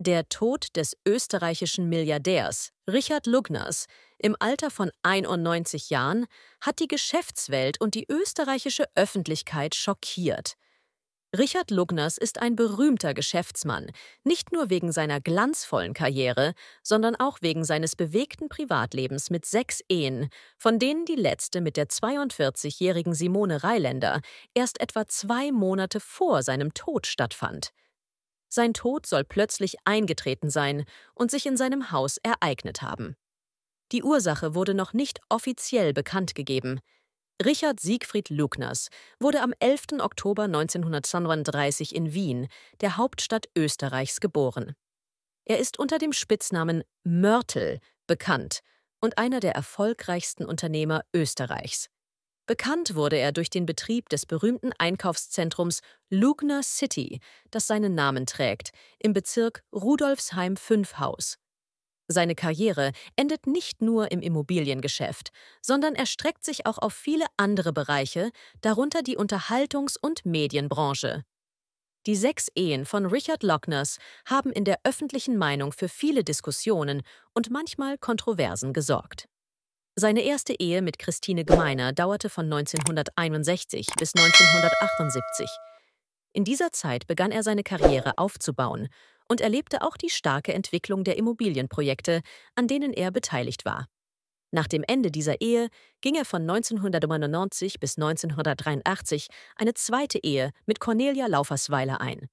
Der Tod des österreichischen Milliardärs Richard Lugners im Alter von 91 Jahren hat die Geschäftswelt und die österreichische Öffentlichkeit schockiert. Richard Lugners ist ein berühmter Geschäftsmann, nicht nur wegen seiner glanzvollen Karriere, sondern auch wegen seines bewegten Privatlebens mit sechs Ehen, von denen die letzte mit der 42-jährigen Simone Reiländer erst etwa zwei Monate vor seinem Tod stattfand. Sein Tod soll plötzlich eingetreten sein und sich in seinem Haus ereignet haben. Die Ursache wurde noch nicht offiziell bekannt gegeben. Richard Siegfried Lugners wurde am 11. Oktober 1932 in Wien, der Hauptstadt Österreichs, geboren. Er ist unter dem Spitznamen Mörtel bekannt und einer der erfolgreichsten Unternehmer Österreichs. Bekannt wurde er durch den Betrieb des berühmten Einkaufszentrums Lugner City, das seinen Namen trägt, im Bezirk Rudolfsheim 5 Haus. Seine Karriere endet nicht nur im Immobiliengeschäft, sondern erstreckt sich auch auf viele andere Bereiche, darunter die Unterhaltungs- und Medienbranche. Die sechs Ehen von Richard Lockners haben in der öffentlichen Meinung für viele Diskussionen und manchmal Kontroversen gesorgt. Seine erste Ehe mit Christine Gemeiner dauerte von 1961 bis 1978. In dieser Zeit begann er seine Karriere aufzubauen und erlebte auch die starke Entwicklung der Immobilienprojekte, an denen er beteiligt war. Nach dem Ende dieser Ehe ging er von 1999 bis 1983 eine zweite Ehe mit Cornelia Laufersweiler ein.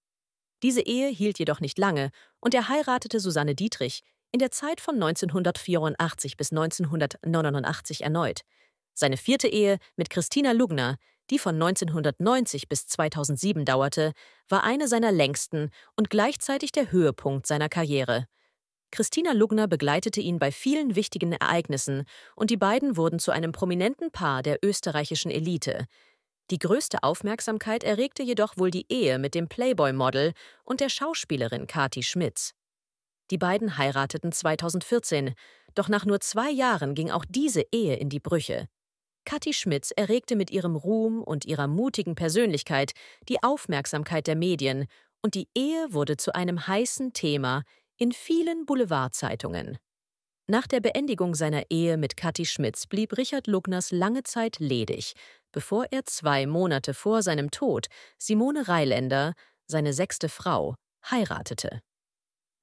Diese Ehe hielt jedoch nicht lange und er heiratete Susanne Dietrich, in der Zeit von 1984 bis 1989 erneut. Seine vierte Ehe mit Christina Lugner, die von 1990 bis 2007 dauerte, war eine seiner längsten und gleichzeitig der Höhepunkt seiner Karriere. Christina Lugner begleitete ihn bei vielen wichtigen Ereignissen und die beiden wurden zu einem prominenten Paar der österreichischen Elite. Die größte Aufmerksamkeit erregte jedoch wohl die Ehe mit dem Playboy-Model und der Schauspielerin Kati Schmitz. Die beiden heirateten 2014, doch nach nur zwei Jahren ging auch diese Ehe in die Brüche. Kathi Schmitz erregte mit ihrem Ruhm und ihrer mutigen Persönlichkeit die Aufmerksamkeit der Medien und die Ehe wurde zu einem heißen Thema in vielen Boulevardzeitungen. Nach der Beendigung seiner Ehe mit Kathi Schmitz blieb Richard Lugners lange Zeit ledig, bevor er zwei Monate vor seinem Tod Simone Reiländer, seine sechste Frau, heiratete.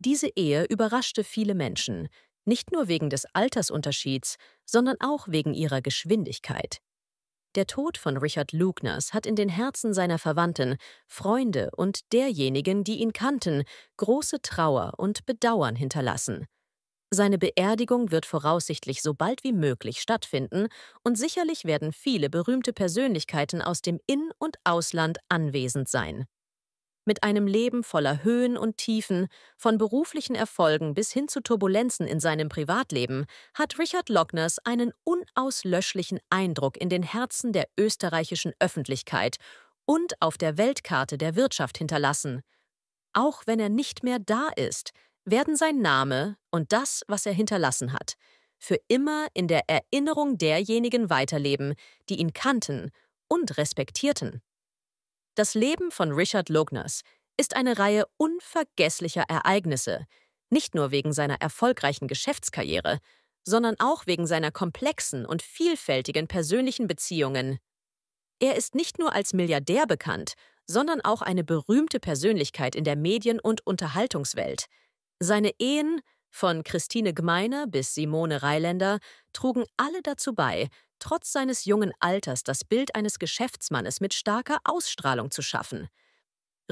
Diese Ehe überraschte viele Menschen, nicht nur wegen des Altersunterschieds, sondern auch wegen ihrer Geschwindigkeit. Der Tod von Richard Lugners hat in den Herzen seiner Verwandten, Freunde und derjenigen, die ihn kannten, große Trauer und Bedauern hinterlassen. Seine Beerdigung wird voraussichtlich so bald wie möglich stattfinden und sicherlich werden viele berühmte Persönlichkeiten aus dem In- und Ausland anwesend sein mit einem Leben voller Höhen und Tiefen, von beruflichen Erfolgen bis hin zu Turbulenzen in seinem Privatleben, hat Richard Lockners einen unauslöschlichen Eindruck in den Herzen der österreichischen Öffentlichkeit und auf der Weltkarte der Wirtschaft hinterlassen. Auch wenn er nicht mehr da ist, werden sein Name und das, was er hinterlassen hat, für immer in der Erinnerung derjenigen weiterleben, die ihn kannten und respektierten. Das Leben von Richard Lugners ist eine Reihe unvergesslicher Ereignisse, nicht nur wegen seiner erfolgreichen Geschäftskarriere, sondern auch wegen seiner komplexen und vielfältigen persönlichen Beziehungen. Er ist nicht nur als Milliardär bekannt, sondern auch eine berühmte Persönlichkeit in der Medien- und Unterhaltungswelt. Seine Ehen, von Christine Gmeiner bis Simone Reiländer, trugen alle dazu bei, trotz seines jungen Alters das Bild eines Geschäftsmannes mit starker Ausstrahlung zu schaffen.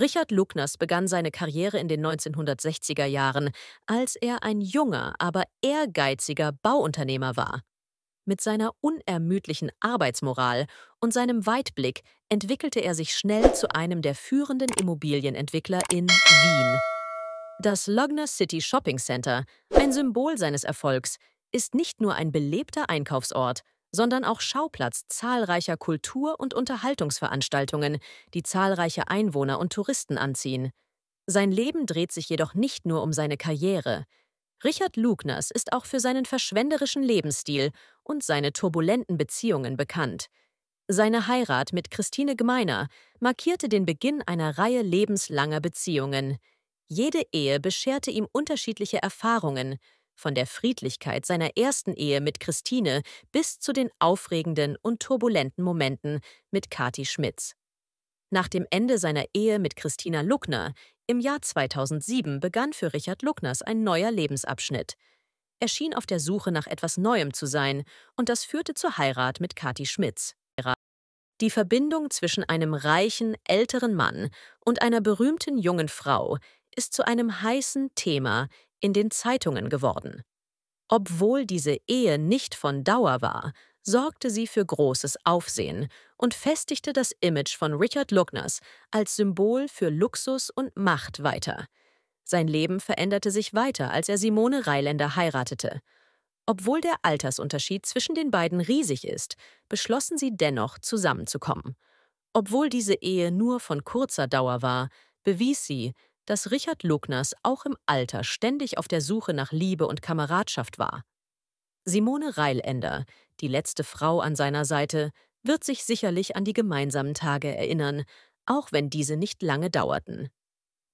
Richard Lugners begann seine Karriere in den 1960er Jahren, als er ein junger, aber ehrgeiziger Bauunternehmer war. Mit seiner unermüdlichen Arbeitsmoral und seinem Weitblick entwickelte er sich schnell zu einem der führenden Immobilienentwickler in Wien. Das Lugner City Shopping Center, ein Symbol seines Erfolgs, ist nicht nur ein belebter Einkaufsort, sondern auch Schauplatz zahlreicher Kultur- und Unterhaltungsveranstaltungen, die zahlreiche Einwohner und Touristen anziehen. Sein Leben dreht sich jedoch nicht nur um seine Karriere. Richard Lugners ist auch für seinen verschwenderischen Lebensstil und seine turbulenten Beziehungen bekannt. Seine Heirat mit Christine Gmeiner markierte den Beginn einer Reihe lebenslanger Beziehungen. Jede Ehe bescherte ihm unterschiedliche Erfahrungen, von der Friedlichkeit seiner ersten Ehe mit Christine bis zu den aufregenden und turbulenten Momenten mit Kati Schmitz. Nach dem Ende seiner Ehe mit Christina Luckner im Jahr 2007 begann für Richard Luckners ein neuer Lebensabschnitt. Er schien auf der Suche nach etwas Neuem zu sein und das führte zur Heirat mit Kati Schmitz. Die Verbindung zwischen einem reichen, älteren Mann und einer berühmten jungen Frau ist zu einem heißen Thema in den Zeitungen geworden. Obwohl diese Ehe nicht von Dauer war, sorgte sie für großes Aufsehen und festigte das Image von Richard Luckners als Symbol für Luxus und Macht weiter. Sein Leben veränderte sich weiter, als er Simone Reiländer heiratete. Obwohl der Altersunterschied zwischen den beiden riesig ist, beschlossen sie dennoch, zusammenzukommen. Obwohl diese Ehe nur von kurzer Dauer war, bewies sie, dass Richard Lugners auch im Alter ständig auf der Suche nach Liebe und Kameradschaft war. Simone Reilender, die letzte Frau an seiner Seite, wird sich sicherlich an die gemeinsamen Tage erinnern, auch wenn diese nicht lange dauerten.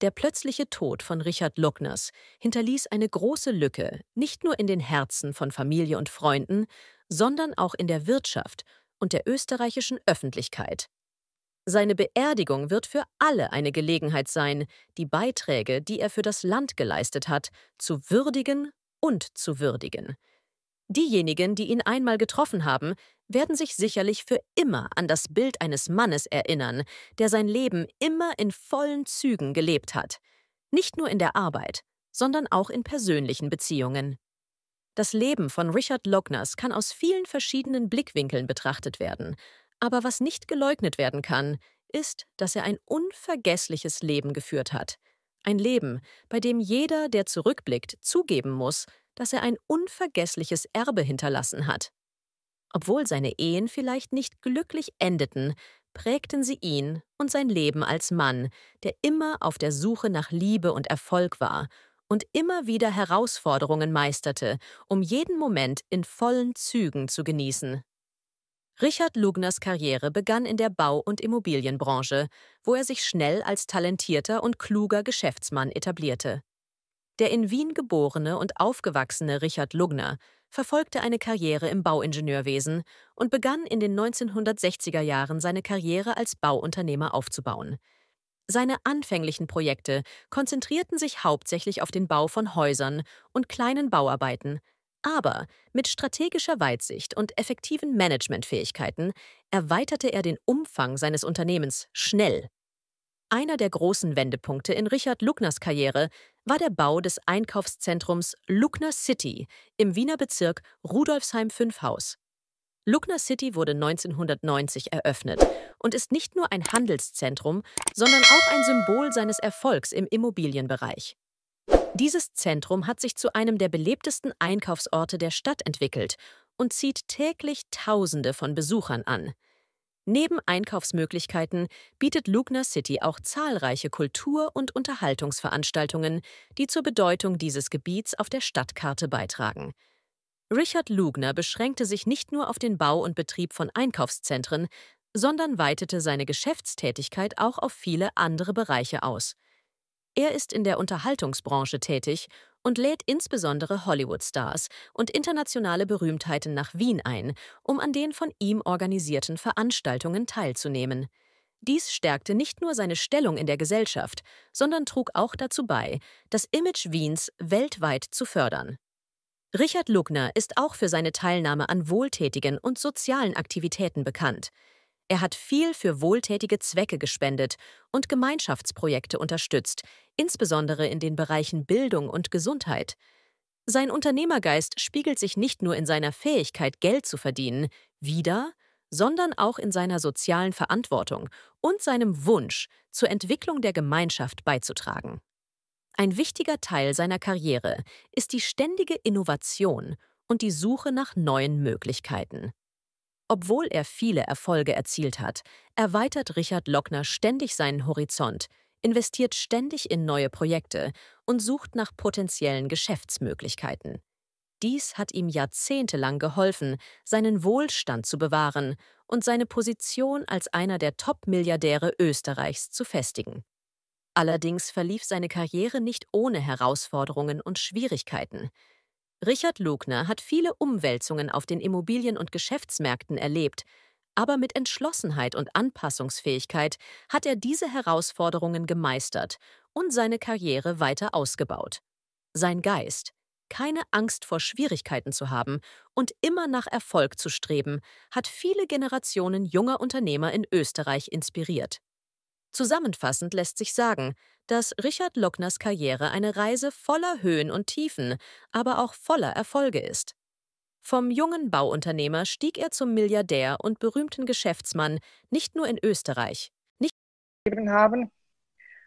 Der plötzliche Tod von Richard Lugners hinterließ eine große Lücke, nicht nur in den Herzen von Familie und Freunden, sondern auch in der Wirtschaft und der österreichischen Öffentlichkeit. Seine Beerdigung wird für alle eine Gelegenheit sein, die Beiträge, die er für das Land geleistet hat, zu würdigen und zu würdigen. Diejenigen, die ihn einmal getroffen haben, werden sich sicherlich für immer an das Bild eines Mannes erinnern, der sein Leben immer in vollen Zügen gelebt hat, nicht nur in der Arbeit, sondern auch in persönlichen Beziehungen. Das Leben von Richard Lognas kann aus vielen verschiedenen Blickwinkeln betrachtet werden, aber was nicht geleugnet werden kann, ist, dass er ein unvergessliches Leben geführt hat. Ein Leben, bei dem jeder, der zurückblickt, zugeben muss, dass er ein unvergessliches Erbe hinterlassen hat. Obwohl seine Ehen vielleicht nicht glücklich endeten, prägten sie ihn und sein Leben als Mann, der immer auf der Suche nach Liebe und Erfolg war und immer wieder Herausforderungen meisterte, um jeden Moment in vollen Zügen zu genießen. Richard Lugners Karriere begann in der Bau- und Immobilienbranche, wo er sich schnell als talentierter und kluger Geschäftsmann etablierte. Der in Wien geborene und aufgewachsene Richard Lugner verfolgte eine Karriere im Bauingenieurwesen und begann in den 1960er Jahren seine Karriere als Bauunternehmer aufzubauen. Seine anfänglichen Projekte konzentrierten sich hauptsächlich auf den Bau von Häusern und kleinen Bauarbeiten, aber mit strategischer Weitsicht und effektiven Managementfähigkeiten erweiterte er den Umfang seines Unternehmens schnell. Einer der großen Wendepunkte in Richard Luckners Karriere war der Bau des Einkaufszentrums Luckner City im Wiener Bezirk Rudolfsheim 5 Haus. Luckner City wurde 1990 eröffnet und ist nicht nur ein Handelszentrum, sondern auch ein Symbol seines Erfolgs im Immobilienbereich. Dieses Zentrum hat sich zu einem der belebtesten Einkaufsorte der Stadt entwickelt und zieht täglich Tausende von Besuchern an. Neben Einkaufsmöglichkeiten bietet Lugner City auch zahlreiche Kultur- und Unterhaltungsveranstaltungen, die zur Bedeutung dieses Gebiets auf der Stadtkarte beitragen. Richard Lugner beschränkte sich nicht nur auf den Bau und Betrieb von Einkaufszentren, sondern weitete seine Geschäftstätigkeit auch auf viele andere Bereiche aus – er ist in der Unterhaltungsbranche tätig und lädt insbesondere Hollywood-Stars und internationale Berühmtheiten nach Wien ein, um an den von ihm organisierten Veranstaltungen teilzunehmen. Dies stärkte nicht nur seine Stellung in der Gesellschaft, sondern trug auch dazu bei, das Image Wiens weltweit zu fördern. Richard Lugner ist auch für seine Teilnahme an wohltätigen und sozialen Aktivitäten bekannt. Er hat viel für wohltätige Zwecke gespendet und Gemeinschaftsprojekte unterstützt, insbesondere in den Bereichen Bildung und Gesundheit. Sein Unternehmergeist spiegelt sich nicht nur in seiner Fähigkeit, Geld zu verdienen, wider, sondern auch in seiner sozialen Verantwortung und seinem Wunsch, zur Entwicklung der Gemeinschaft beizutragen. Ein wichtiger Teil seiner Karriere ist die ständige Innovation und die Suche nach neuen Möglichkeiten. Obwohl er viele Erfolge erzielt hat, erweitert Richard Lockner ständig seinen Horizont, investiert ständig in neue Projekte und sucht nach potenziellen Geschäftsmöglichkeiten. Dies hat ihm jahrzehntelang geholfen, seinen Wohlstand zu bewahren und seine Position als einer der Top-Milliardäre Österreichs zu festigen. Allerdings verlief seine Karriere nicht ohne Herausforderungen und Schwierigkeiten. Richard Lugner hat viele Umwälzungen auf den Immobilien- und Geschäftsmärkten erlebt, aber mit Entschlossenheit und Anpassungsfähigkeit hat er diese Herausforderungen gemeistert und seine Karriere weiter ausgebaut. Sein Geist, keine Angst vor Schwierigkeiten zu haben und immer nach Erfolg zu streben, hat viele Generationen junger Unternehmer in Österreich inspiriert. Zusammenfassend lässt sich sagen, dass Richard Lockners Karriere eine Reise voller Höhen und Tiefen, aber auch voller Erfolge ist. Vom jungen Bauunternehmer stieg er zum Milliardär und berühmten Geschäftsmann, nicht nur in Österreich. Nicht haben.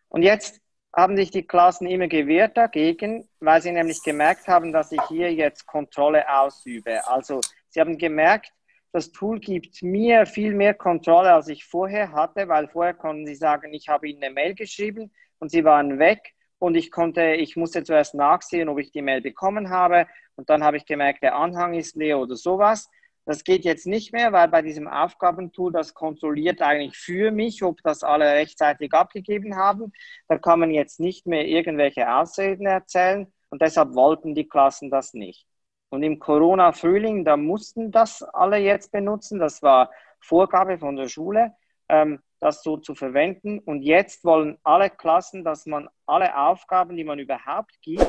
Und jetzt haben sich die Klassen immer gewehrt dagegen, weil sie nämlich gemerkt haben, dass ich hier jetzt Kontrolle ausübe. Also sie haben gemerkt, das Tool gibt mir viel mehr Kontrolle, als ich vorher hatte, weil vorher konnten sie sagen, ich habe ihnen eine Mail geschrieben und sie waren weg und ich konnte, ich musste zuerst nachsehen, ob ich die Mail bekommen habe und dann habe ich gemerkt, der Anhang ist leer oder sowas. Das geht jetzt nicht mehr, weil bei diesem Aufgabentool, das kontrolliert eigentlich für mich, ob das alle rechtzeitig abgegeben haben. Da kann man jetzt nicht mehr irgendwelche Ausreden erzählen und deshalb wollten die Klassen das nicht. Und im Corona-Frühling, da mussten das alle jetzt benutzen. Das war Vorgabe von der Schule, ähm, das so zu verwenden. Und jetzt wollen alle Klassen, dass man alle Aufgaben, die man überhaupt gibt,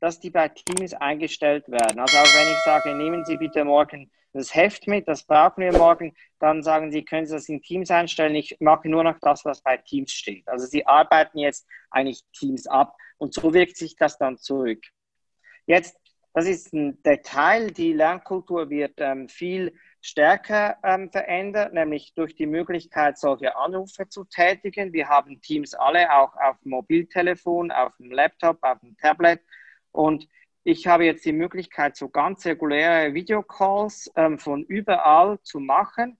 dass die bei Teams eingestellt werden. Also auch wenn ich sage, nehmen Sie bitte morgen das Heft mit, das brauchen wir morgen, dann sagen Sie, können Sie das in Teams einstellen. Ich mache nur noch das, was bei Teams steht. Also Sie arbeiten jetzt eigentlich Teams ab und so wirkt sich das dann zurück. Jetzt das ist ein Detail. Die Lernkultur wird ähm, viel stärker ähm, verändert, nämlich durch die Möglichkeit, solche Anrufe zu tätigen. Wir haben Teams alle auch auf dem Mobiltelefon, auf dem Laptop, auf dem Tablet. Und ich habe jetzt die Möglichkeit, so ganz reguläre Videocalls ähm, von überall zu machen.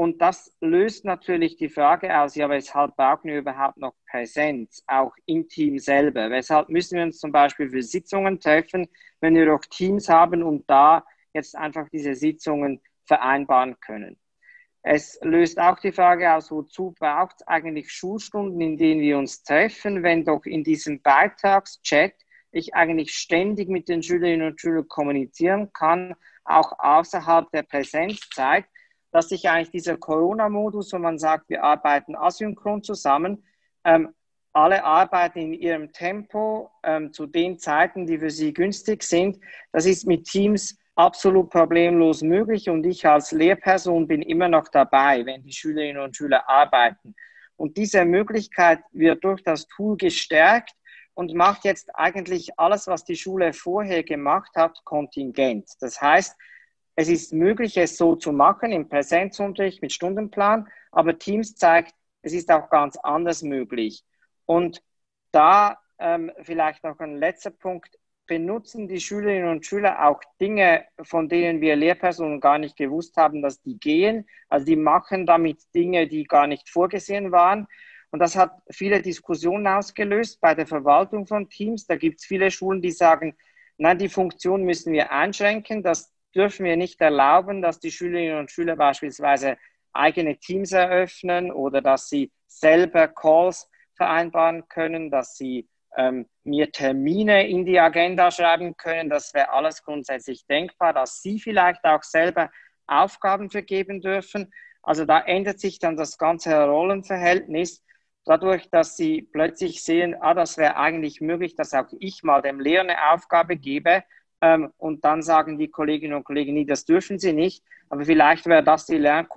Und das löst natürlich die Frage aus, ja, weshalb brauchen wir überhaupt noch Präsenz, auch im Team selber? Weshalb müssen wir uns zum Beispiel für Sitzungen treffen, wenn wir doch Teams haben und da jetzt einfach diese Sitzungen vereinbaren können? Es löst auch die Frage aus, wozu braucht es eigentlich Schulstunden, in denen wir uns treffen, wenn doch in diesem Beitragschat ich eigentlich ständig mit den Schülerinnen und Schülern kommunizieren kann, auch außerhalb der Präsenzzeit dass sich eigentlich dieser Corona-Modus, wo man sagt, wir arbeiten asynchron zusammen, ähm, alle arbeiten in ihrem Tempo ähm, zu den Zeiten, die für sie günstig sind. Das ist mit Teams absolut problemlos möglich und ich als Lehrperson bin immer noch dabei, wenn die Schülerinnen und Schüler arbeiten. Und diese Möglichkeit wird durch das Tool gestärkt und macht jetzt eigentlich alles, was die Schule vorher gemacht hat, kontingent. Das heißt, es ist möglich, es so zu machen im Präsenzunterricht mit Stundenplan, aber Teams zeigt, es ist auch ganz anders möglich. Und da ähm, vielleicht noch ein letzter Punkt. Benutzen die Schülerinnen und Schüler auch Dinge, von denen wir Lehrpersonen gar nicht gewusst haben, dass die gehen? Also die machen damit Dinge, die gar nicht vorgesehen waren. Und das hat viele Diskussionen ausgelöst bei der Verwaltung von Teams. Da gibt es viele Schulen, die sagen, nein, die Funktion müssen wir einschränken, dass dürfen wir nicht erlauben, dass die Schülerinnen und Schüler beispielsweise eigene Teams eröffnen oder dass sie selber Calls vereinbaren können, dass sie ähm, mir Termine in die Agenda schreiben können. Das wäre alles grundsätzlich denkbar, dass sie vielleicht auch selber Aufgaben vergeben dürfen. Also da ändert sich dann das ganze Rollenverhältnis dadurch, dass sie plötzlich sehen, ah, das wäre eigentlich möglich, dass auch ich mal dem Lehrer eine Aufgabe gebe ähm, und dann sagen die Kolleginnen und Kollegen, nee, das dürfen sie nicht. Aber vielleicht wäre das die Lernkurve.